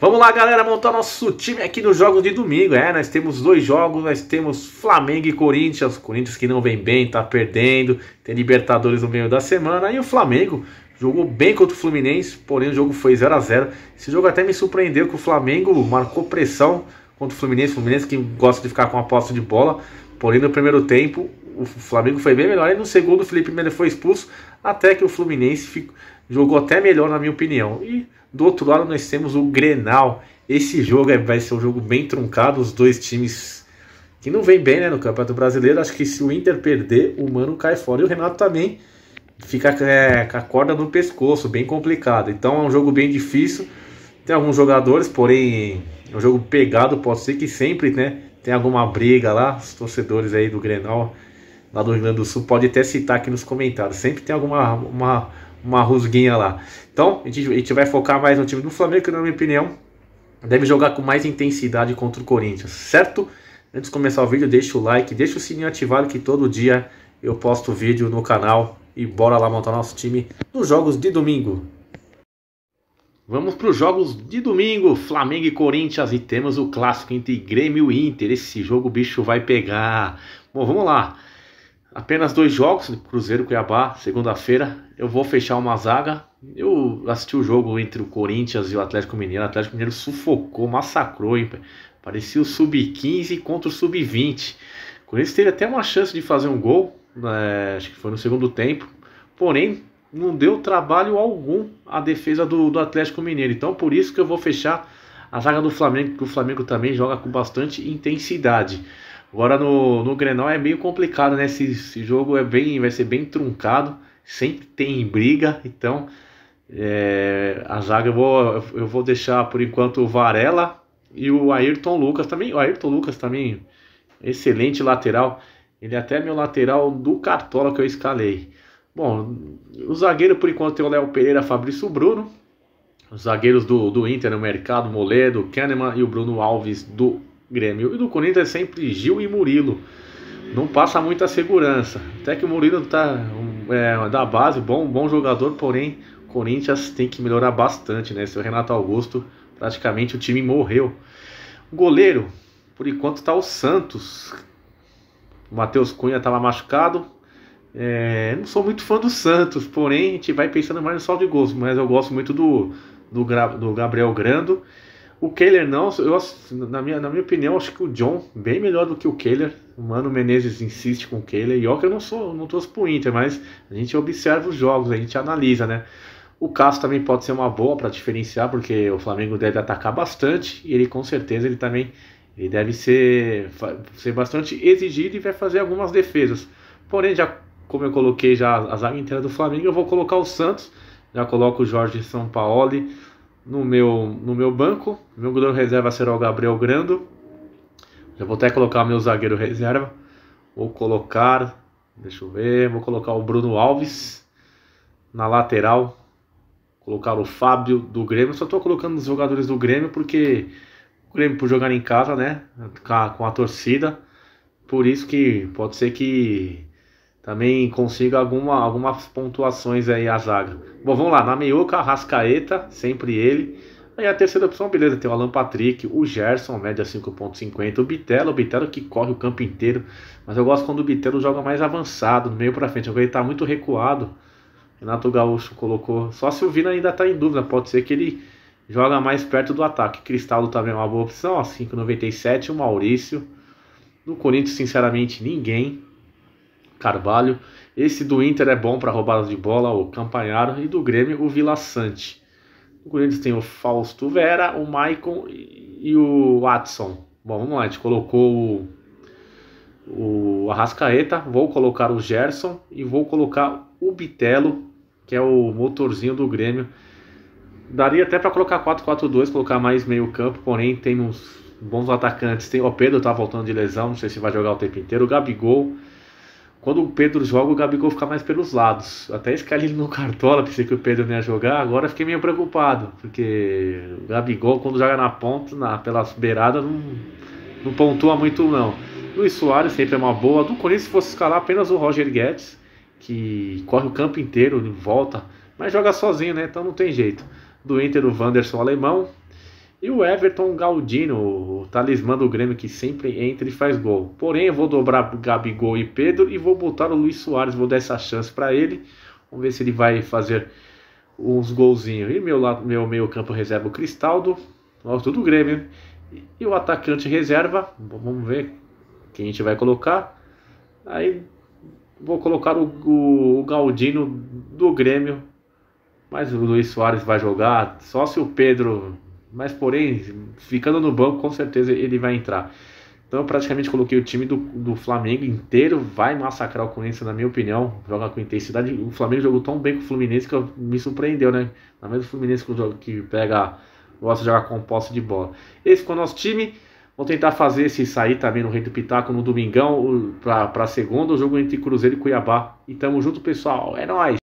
Vamos lá, galera, montar nosso time aqui nos jogos de domingo. É, nós temos dois jogos, nós temos Flamengo e Corinthians. Corinthians que não vem bem, tá perdendo. Tem Libertadores no meio da semana. E o Flamengo jogou bem contra o Fluminense, porém o jogo foi 0 a 0 Esse jogo até me surpreendeu que o Flamengo marcou pressão contra o Fluminense. O Fluminense que gosta de ficar com a posse de bola. Porém, no primeiro tempo, o Flamengo foi bem melhor. E no segundo, o Felipe Melo foi expulso. Até que o Fluminense ficou, jogou até melhor, na minha opinião. E do outro lado, nós temos o Grenal. Esse jogo é, vai ser um jogo bem truncado. Os dois times que não vem bem né, no Campeonato Brasileiro. Acho que se o Inter perder, o Mano cai fora. E o Renato também fica é, com a corda no pescoço, bem complicado. Então é um jogo bem difícil. Tem alguns jogadores, porém, é um jogo pegado. Pode ser que sempre né, tem alguma briga lá. Os torcedores aí do Grenal, lá do Rio Grande do Sul, pode até citar aqui nos comentários. Sempre tem alguma uma, uma rusguinha lá. Então, a gente, a gente vai focar mais no time do Flamengo, que na minha opinião deve jogar com mais intensidade contra o Corinthians, certo? Antes de começar o vídeo, deixa o like, deixa o sininho ativado que todo dia eu posto vídeo no canal e bora lá montar nosso time nos jogos de domingo. Vamos para os jogos de domingo, Flamengo e Corinthians e temos o clássico entre Grêmio e Inter. Esse jogo o bicho vai pegar. Bom, vamos lá. Apenas dois jogos, Cruzeiro Cuiabá, segunda-feira. Eu vou fechar uma zaga. Eu assisti o jogo entre o Corinthians e o Atlético Mineiro. O Atlético Mineiro sufocou, massacrou, hein? Parecia o sub-15 contra o sub-20. O Corinthians teve até uma chance de fazer um gol, né? acho que foi no segundo tempo. Porém, não deu trabalho algum à defesa do, do Atlético Mineiro. Então, por isso que eu vou fechar a zaga do Flamengo, que o Flamengo também joga com bastante intensidade. Agora no, no Grenal é meio complicado, né? Esse, esse, jogo é bem, vai ser bem truncado, sempre tem briga, então é, a zaga eu vou, eu vou deixar por enquanto o Varela e o Ayrton Lucas também. O Ayrton Lucas também, excelente lateral. Ele é até meu lateral do Cartola que eu escalei. Bom, o zagueiro por enquanto tem o Léo Pereira, Fabrício Bruno. Os zagueiros do, do Inter no mercado, Moledo, Kahneman e o Bruno Alves do Grêmio. E do Corinthians é sempre Gil e Murilo. Não passa muita segurança. Até que o Murilo tá é, da base, bom, bom jogador, porém Corinthians tem que melhorar bastante, né? Seu Renato Augusto, praticamente o time morreu. O goleiro, por enquanto tá o Santos. O Matheus Cunha estava machucado. É, não sou muito fã do Santos, porém a gente vai pensando mais no saldo de gols, mas eu gosto muito do, do, do Gabriel Grando o Kehler não, eu, na, minha, na minha opinião, acho que o John bem melhor do que o Kehler. O Mano Menezes insiste com o Kehler. E ó que eu não sou, não torço pro Inter, mas a gente observa os jogos, a gente analisa, né? O Cássio também pode ser uma boa para diferenciar, porque o Flamengo deve atacar bastante e ele com certeza ele também ele deve ser, ser bastante exigido e vai fazer algumas defesas. Porém, já como eu coloquei já a zaga inteira do Flamengo, eu vou colocar o Santos, já coloco o Jorge São Paulo no meu, no meu banco. Meu goleiro reserva será o Gabriel Grando. Já vou até colocar meu zagueiro reserva. Vou colocar, deixa eu ver, vou colocar o Bruno Alves na lateral. Colocar o Fábio do Grêmio. Só estou colocando os jogadores do Grêmio porque o Grêmio por jogar em casa, né? Com a, com a torcida. Por isso que pode ser que também consiga alguma, algumas pontuações aí a zaga. Bom, vamos lá, na meiuca, Rascaeta, sempre ele. Aí a terceira opção, beleza, tem o Alan Patrick, o Gerson, média 5.50, o Bitelo, o Bitelo que corre o campo inteiro, mas eu gosto quando o Bitelo joga mais avançado, no meio para frente, agora ele tá muito recuado, Renato Gaúcho colocou, só se o Vina ainda tá em dúvida, pode ser que ele joga mais perto do ataque, Cristaldo também é uma boa opção, ó, 5.97, o Maurício, no Corinthians, sinceramente, ninguém, Carvalho. Esse do Inter é bom para roubadas de bola, o Campanharo. E do Grêmio, o Vila Sante. O Corinthians tem o Fausto Vera, o Maicon e o Watson. Bom, vamos lá, a gente colocou o, o Arrascaeta, vou colocar o Gerson e vou colocar o Bitelo, que é o motorzinho do Grêmio. Daria até para colocar 4-4-2, colocar mais meio campo, porém tem uns bons atacantes. Tem, o Pedro tá voltando de lesão, não sei se vai jogar o tempo inteiro. O Gabigol, quando o Pedro joga, o Gabigol fica mais pelos lados. Até escalei no Cartola, pensei que o Pedro não ia jogar, agora fiquei meio preocupado, porque o Gabigol, quando joga na ponta, na, pelas beiradas, não, não pontua muito não. Luiz Soares sempre é uma boa. Do Corinthians, se fosse escalar apenas o Roger Guedes, que corre o campo inteiro, volta, mas joga sozinho, né? Então não tem jeito. Do Inter, o Wanderson o alemão. E o Everton Galdino, o talismã do Grêmio que sempre entra e faz gol. Porém, eu vou dobrar Gabigol e Pedro e vou botar o Luiz Soares, vou dar essa chance para ele. Vamos ver se ele vai fazer uns golzinhos. E meu, lado, meu meio campo reserva o Cristaldo, ó, tudo Grêmio. E o atacante reserva, vamos ver quem a gente vai colocar. Aí vou colocar o, o, o Galdino do Grêmio, mas o Luiz Soares vai jogar só se o Pedro mas, porém, ficando no banco, com certeza ele vai entrar. Então, eu praticamente coloquei o time do, do Flamengo inteiro. Vai massacrar o Corinthians, na minha opinião. Joga com intensidade. O Flamengo jogou tão bem com o Fluminense que me surpreendeu, né? Na mesma Fluminense que, jogo, que pega, gosta de jogar com posse de bola. Esse foi o nosso time. Vou tentar fazer esse sair também no Rei do Pitaco no domingão para segunda. O jogo entre Cruzeiro e Cuiabá. E tamo junto, pessoal. É nóis!